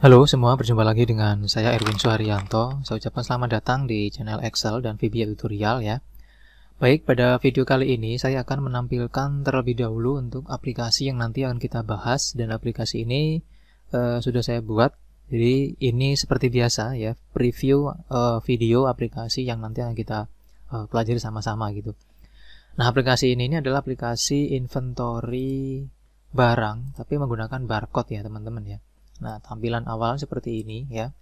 Halo semua, berjumpa lagi dengan saya Erwin Suharyanto. Saya ucapkan selamat datang di channel Excel dan VBA Tutorial ya. Baik, pada video kali ini saya akan menampilkan terlebih dahulu untuk aplikasi yang nanti akan kita bahas dan aplikasi ini uh, sudah saya buat. Jadi ini seperti biasa ya, preview uh, video aplikasi yang nanti akan kita uh, pelajari sama-sama gitu. Nah, aplikasi ini, ini adalah aplikasi inventory barang tapi menggunakan barcode ya, teman-teman ya. Nah, tampilan awal seperti ini ya.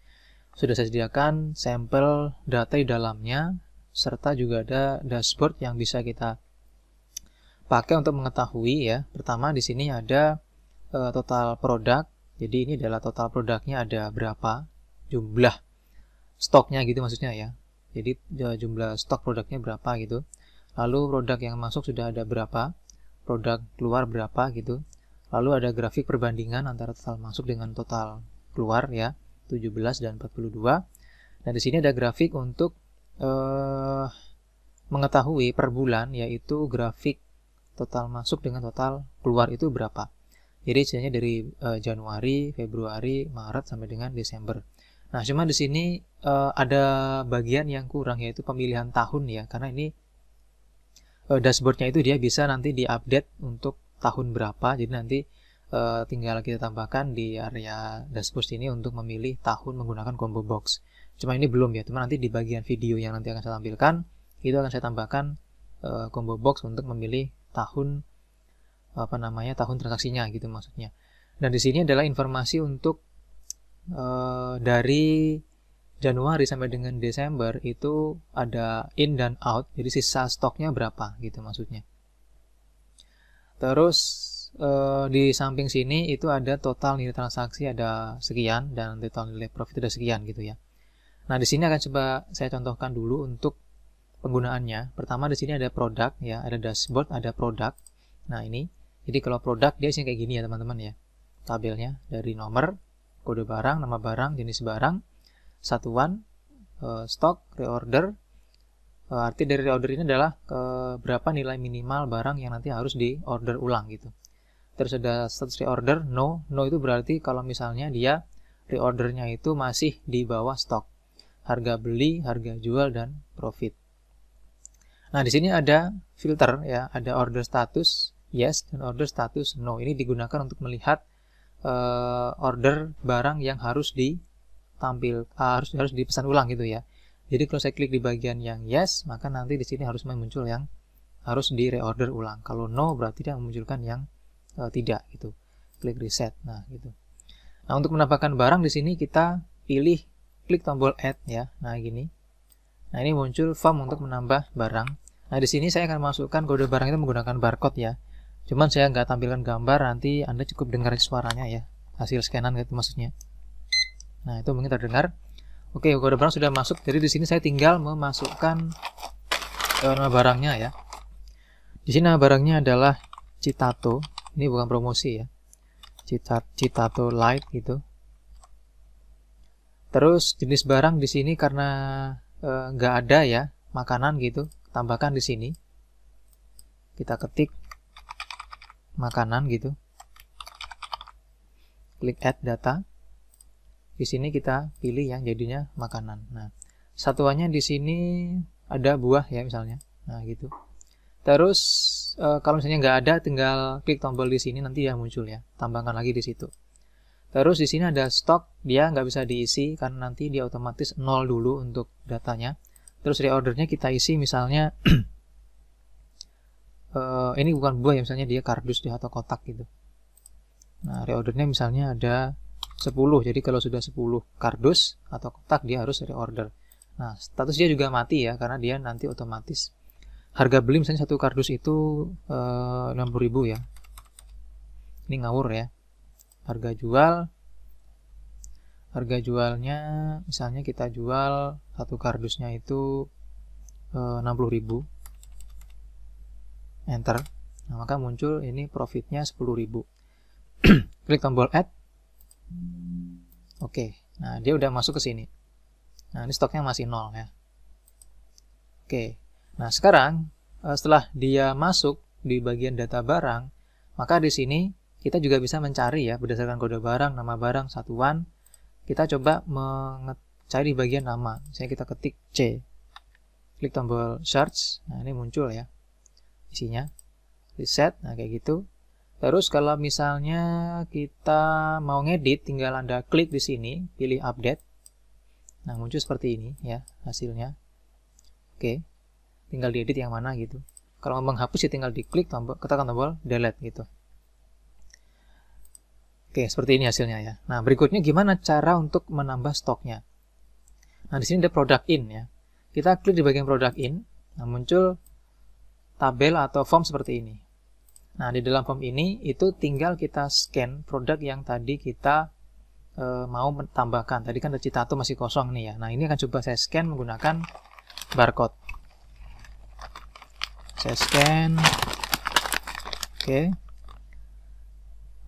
Sudah saya sediakan sampel data di dalamnya, serta juga ada dashboard yang bisa kita pakai untuk mengetahui ya. Pertama di sini ada e, total produk. Jadi ini adalah total produknya ada berapa jumlah stoknya gitu maksudnya ya. Jadi e, jumlah stok produknya berapa gitu. Lalu produk yang masuk sudah ada berapa, produk keluar berapa gitu. Lalu ada grafik perbandingan antara total masuk dengan total keluar ya, 17 dan 42. dan di sini ada grafik untuk eh, mengetahui per bulan yaitu grafik total masuk dengan total keluar itu berapa. Jadi istilahnya dari eh, Januari, Februari, Maret sampai dengan Desember. Nah, cuma di sini eh, ada bagian yang kurang yaitu pemilihan tahun ya, karena ini eh, dashboardnya itu dia bisa nanti diupdate untuk tahun berapa jadi nanti uh, tinggal kita tambahkan di area dashboard ini untuk memilih tahun menggunakan combo box cuma ini belum ya cuma nanti di bagian video yang nanti akan saya tampilkan itu akan saya tambahkan uh, combo box untuk memilih tahun apa namanya tahun transaksinya gitu maksudnya dan di sini adalah informasi untuk uh, dari Januari sampai dengan Desember itu ada in dan out jadi sisa stoknya berapa gitu maksudnya Terus eh, di samping sini itu ada total nilai transaksi ada sekian dan total nilai profit ada sekian gitu ya. Nah, di sini akan coba saya contohkan dulu untuk penggunaannya. Pertama di sini ada produk ya, ada dashboard, ada produk. Nah, ini. Jadi kalau produk dia sih kayak gini ya, teman-teman ya. Tabelnya dari nomor, kode barang, nama barang, jenis barang, satuan, eh, stok, reorder, Eh, arti dari reorder ini adalah eh, berapa nilai minimal barang yang nanti harus di order ulang gitu. Terus ada status reorder no. No itu berarti kalau misalnya dia reordernya itu masih di bawah stok. Harga beli, harga jual dan profit. Nah, di sini ada filter ya, ada order status yes dan order status no. Ini digunakan untuk melihat uh, order barang yang harus ditampil uh, harus harus dipesan ulang gitu ya. Jadi kalau saya klik di bagian yang yes, maka nanti di sini harus muncul yang harus di reorder ulang. Kalau no berarti dia memunculkan yang e, tidak gitu. Klik reset. Nah, gitu. Nah, untuk menambahkan barang di sini kita pilih klik tombol add ya. Nah, gini. Nah, ini muncul form untuk menambah barang. Nah, di sini saya akan masukkan kode barang itu menggunakan barcode ya. Cuman saya nggak tampilkan gambar, nanti Anda cukup dengar suaranya ya. Hasil scanan gitu maksudnya. Nah, itu mungkin terdengar. Oke, kode barang sudah masuk. Jadi di sini saya tinggal memasukkan eh, nama barangnya ya. Di sini nama barangnya adalah Citato. Ini bukan promosi ya. Cita, Citato Light gitu. Terus jenis barang di sini karena eh, nggak eh, ada ya makanan gitu, tambahkan di sini. Kita ketik makanan gitu. Klik add data. Di sini kita pilih yang jadinya makanan. Nah, satuannya di sini ada buah ya misalnya. Nah, gitu. Terus e, kalau misalnya nggak ada tinggal klik tombol di sini nanti ya muncul ya. Tambahkan lagi di situ. Terus di sini ada stok, dia nggak bisa diisi karena nanti dia otomatis nol dulu untuk datanya. Terus reordernya kita isi misalnya e, ini bukan buah ya misalnya dia kardus dia ya atau kotak gitu. Nah reordernya misalnya ada 10. Jadi kalau sudah 10 kardus atau kotak dia harus reorder. Nah, status dia juga mati ya karena dia nanti otomatis harga beli misalnya satu kardus itu eh, enam 60.000 ya. Ini ngawur ya. Harga jual harga jualnya misalnya kita jual satu kardusnya itu eh, enam 60.000 Enter. Nah, maka muncul ini profitnya sepuluh ribu. Klik tombol add Oke, nah dia udah masuk ke sini. Nah, ini stoknya masih nol ya. Oke. Nah, sekarang eh, setelah dia masuk di bagian data barang, maka di sini kita juga bisa mencari ya berdasarkan kode barang, nama barang, satuan. Kita coba mencari bagian nama. Misalnya kita ketik C. Klik tombol search. Nah, ini muncul ya isinya. Reset, nah kayak gitu. Terus kalau misalnya kita mau ngedit, tinggal Anda klik di sini, pilih update. Nah, muncul seperti ini ya hasilnya. Oke, tinggal diedit yang mana gitu. Kalau mau menghapus ya tinggal diklik tombol, katakan tombol delete gitu. Oke, seperti ini hasilnya ya. Nah, berikutnya gimana cara untuk menambah stoknya. Nah, di sini ada product in ya. Kita klik di bagian product in, nah muncul tabel atau form seperti ini. Nah, di dalam form ini itu tinggal kita scan produk yang tadi kita e, mau tambahkan. Tadi kan itu masih kosong nih ya. Nah, ini akan coba saya scan menggunakan barcode. Saya scan. Oke.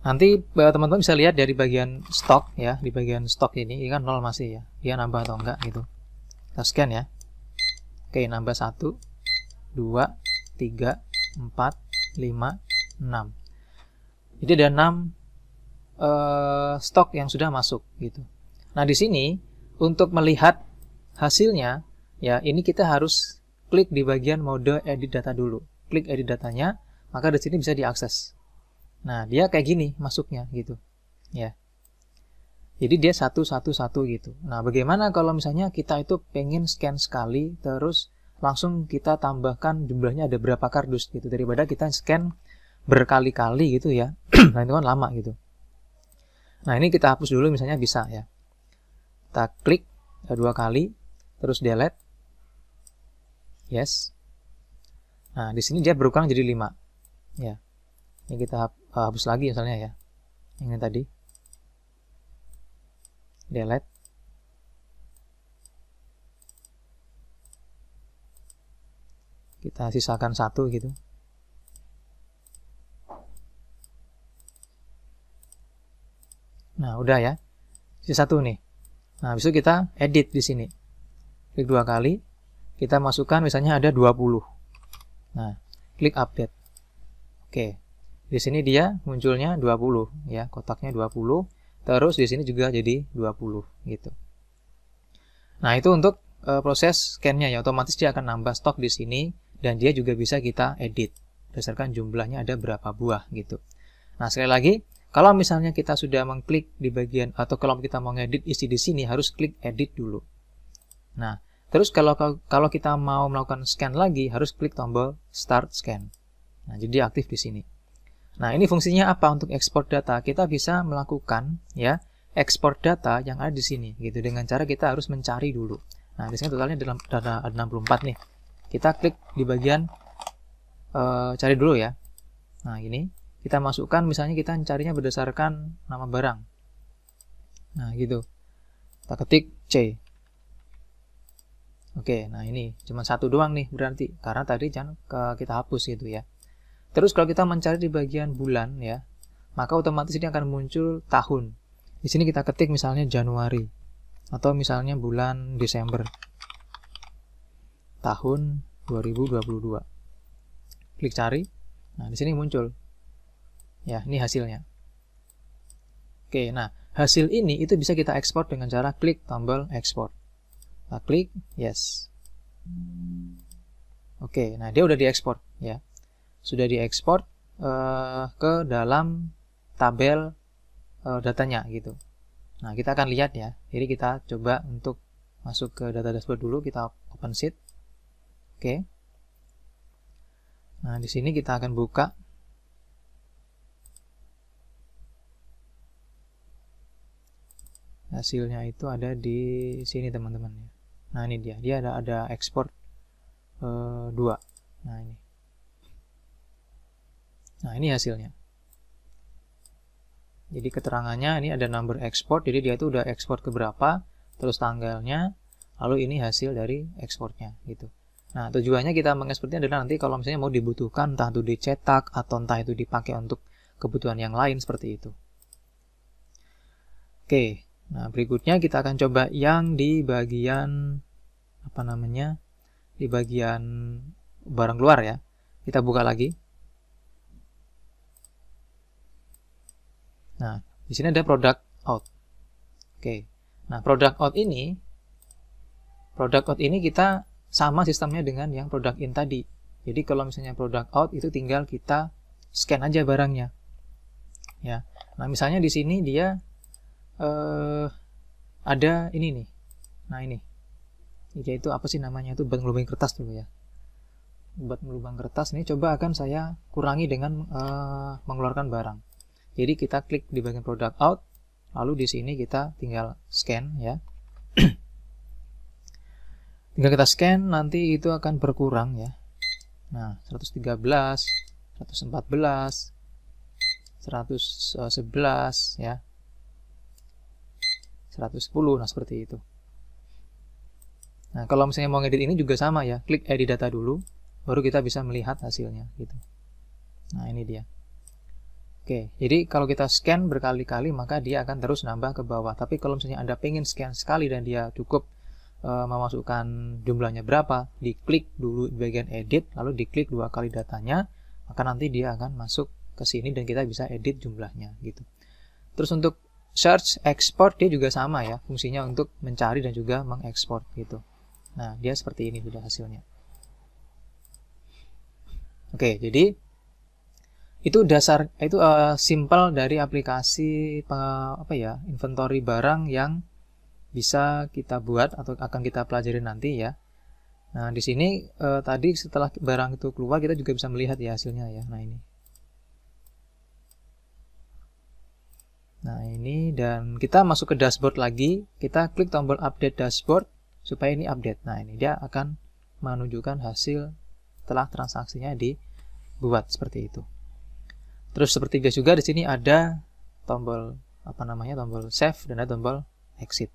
Nanti eh, teman-teman bisa lihat dari bagian stok ya, di bagian stok ini, ini kan nol masih ya. Dia nambah atau enggak gitu. Kita scan ya. Oke, nambah 1 2 3 4 5 6. Jadi ada 6 uh, eh, stok yang sudah masuk gitu. Nah, di sini untuk melihat hasilnya ya ini kita harus klik di bagian mode edit data dulu. Klik edit datanya, maka di sini bisa diakses. Nah, dia kayak gini masuknya gitu. Ya. Jadi dia satu satu satu gitu. Nah, bagaimana kalau misalnya kita itu pengen scan sekali terus langsung kita tambahkan jumlahnya ada berapa kardus gitu daripada kita scan berkali-kali gitu ya nah itu kan lama gitu nah ini kita hapus dulu misalnya bisa ya kita klik ya, dua kali terus delete yes nah di sini dia berukang jadi 5 ya ini kita eh, hapus lagi misalnya ya ini tadi delete kita sisakan satu gitu udah ya. Sisa satu nih. Nah, besok kita edit di sini. Klik dua kali. Kita masukkan misalnya ada 20. Nah, klik update. Oke. Di sini dia munculnya 20 ya, kotaknya 20. Terus di sini juga jadi 20 gitu. Nah, itu untuk e, proses scan-nya ya. Otomatis dia akan nambah stok di sini dan dia juga bisa kita edit berdasarkan jumlahnya ada berapa buah gitu. Nah, sekali lagi kalau misalnya kita sudah mengklik di bagian atau kalau kita mau ngedit isi di sini harus klik edit dulu. Nah, terus kalau kalau kita mau melakukan scan lagi harus klik tombol start scan. Nah, jadi aktif di sini. Nah, ini fungsinya apa untuk ekspor data? Kita bisa melakukan ya ekspor data yang ada di sini gitu dengan cara kita harus mencari dulu. Nah, di sini totalnya ada 64 nih. Kita klik di bagian uh, cari dulu ya. Nah, ini kita masukkan misalnya kita mencarinya berdasarkan nama barang nah gitu kita ketik C oke nah ini cuma satu doang nih berarti karena tadi jangan kita hapus gitu ya terus kalau kita mencari di bagian bulan ya maka otomatis ini akan muncul tahun di sini kita ketik misalnya Januari atau misalnya bulan Desember tahun 2022 klik cari nah di sini muncul Ya, ini hasilnya. Oke, nah hasil ini itu bisa kita ekspor dengan cara klik tombol ekspor. kita nah, klik yes. Oke, nah dia udah diekspor ya. Sudah diekspor uh, ke dalam tabel uh, datanya gitu. Nah, kita akan lihat ya. Jadi kita coba untuk masuk ke data dashboard dulu, kita open sheet. Oke. Nah, di sini kita akan buka hasilnya itu ada di sini teman-teman ya. Nah ini dia, dia ada ada ekspor eh, dua. nah ini. Nah ini hasilnya. Jadi keterangannya ini ada number ekspor, jadi dia itu udah ekspor ke berapa, terus tanggalnya, lalu ini hasil dari ekspornya gitu. Nah, tujuannya kita mengekspornya adalah nanti kalau misalnya mau dibutuhkan entah itu dicetak atau entah itu dipakai untuk kebutuhan yang lain seperti itu. Oke, Nah, berikutnya kita akan coba yang di bagian apa namanya? Di bagian barang keluar ya. Kita buka lagi. Nah, di sini ada product out. Oke. Nah, product out ini product out ini kita sama sistemnya dengan yang product in tadi. Jadi kalau misalnya product out itu tinggal kita scan aja barangnya. Ya. Nah, misalnya di sini dia uh, ada ini nih. Nah ini, yaitu apa sih namanya itu buat ngelubangin kertas dulu ya. Buat melubang kertas nih. coba akan saya kurangi dengan uh, mengeluarkan barang. Jadi kita klik di bagian product out, lalu di sini kita tinggal scan ya. tinggal kita scan nanti itu akan berkurang ya. Nah 113, 114, 111 ya 110 nah seperti itu nah kalau misalnya mau ngedit ini juga sama ya klik edit data dulu baru kita bisa melihat hasilnya gitu nah ini dia Oke, jadi kalau kita scan berkali-kali maka dia akan terus nambah ke bawah. Tapi kalau misalnya Anda pengen scan sekali dan dia cukup e, memasukkan jumlahnya berapa, diklik dulu di bagian edit, lalu diklik dua kali datanya, maka nanti dia akan masuk ke sini dan kita bisa edit jumlahnya gitu. Terus untuk search export dia juga sama ya fungsinya untuk mencari dan juga mengekspor gitu nah dia seperti ini sudah hasilnya oke jadi itu dasar itu uh, simple dari aplikasi uh, apa ya inventory barang yang bisa kita buat atau akan kita pelajari nanti ya nah di sini uh, tadi setelah barang itu keluar kita juga bisa melihat ya hasilnya ya nah ini Nah ini dan kita masuk ke dashboard lagi, kita klik tombol update dashboard supaya ini update. Nah ini dia akan menunjukkan hasil telah transaksinya dibuat seperti itu. Terus seperti biasa juga di sini ada tombol apa namanya tombol save dan ada tombol exit.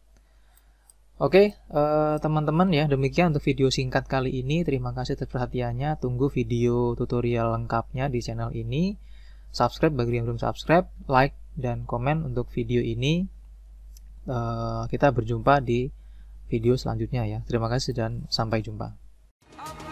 Oke, eh, teman-teman ya, demikian untuk video singkat kali ini. Terima kasih atas perhatiannya. Tunggu video tutorial lengkapnya di channel ini. Subscribe bagi yang belum subscribe, like dan komen untuk video ini. Eh, kita berjumpa di video selanjutnya ya. Terima kasih dan sampai jumpa.